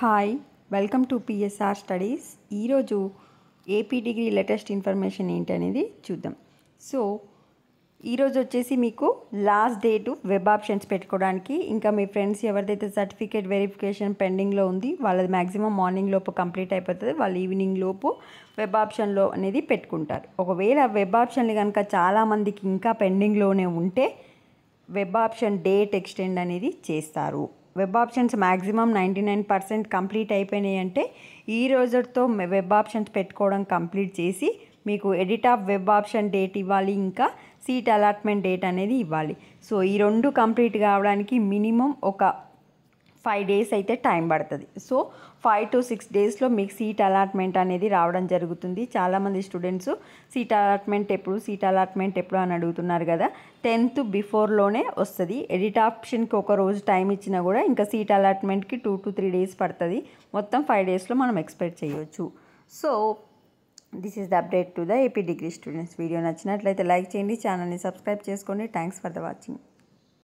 hi welcome to PSR studies ఈరోజు AP degree latest information ఏంటి అనేది చూద్దాం సో ఈరోజు వచ్చేసి మీకు లాస్ట్ డేటు వెబ్ ఆప్షన్స్ పెట్టుకోవడానికి ఇంకా మీ ఫ్రెండ్స్ ఎవరిదైతే సర్టిఫికేట్ వెరిఫికేషన్ పెండింగ్లో ఉంది వాళ్ళది మ్యాక్సిమం మార్నింగ్ లోపు కంప్లీట్ అయిపోతుంది వాళ్ళు ఈవినింగ్ లోపు వెబ్ ఆప్షన్లో అనేది పెట్టుకుంటారు ఒకవేళ వెబ్ ఆప్షన్లు కనుక చాలామందికి ఇంకా పెండింగ్లోనే ఉంటే వెబ్ ఆప్షన్ డేట్ ఎక్స్టెండ్ అనేది చేస్తారు web options maximum ninety nine percent complete అయిపోయినాయి అంటే ఈ రోజుతో వెబ్ ఆప్షన్స్ పెట్టుకోవడం కంప్లీట్ చేసి మీకు edit of web option date ఇవ్వాలి ఇంకా సీట్ అలాట్మెంట్ డేట్ అనేది ఇవ్వాలి సో ఈ రెండు కంప్లీట్ కావడానికి మినిమం ఒక ఫైవ్ డేస్ అయితే టైం పడుతుంది సో ఫైవ్ టు సిక్స్ డేస్లో మీకు సీట్ అలాట్మెంట్ అనేది రావడం జరుగుతుంది చాలామంది స్టూడెంట్స్ సీట్ అలాట్మెంట్ ఎప్పుడు సీట్ అలాట్మెంట్ ఎప్పుడు అని అడుగుతున్నారు కదా టెన్త్ బిఫోర్లోనే వస్తుంది ఎడిట్ ఆప్షన్కి ఒక రోజు టైం ఇచ్చినా కూడా ఇంకా సీట్ అలాట్మెంట్కి టూ టు త్రీ డేస్ పడుతుంది మొత్తం ఫైవ్ డేస్లో మనం ఎక్స్పెక్ట్ చేయవచ్చు so this is the update to the AP degree students video నచ్చినట్లయితే లైక్ చేయండి ఛానల్ని సబ్స్క్రైబ్ చేసుకోండి థ్యాంక్స్ ఫర్ ద వాచింగ్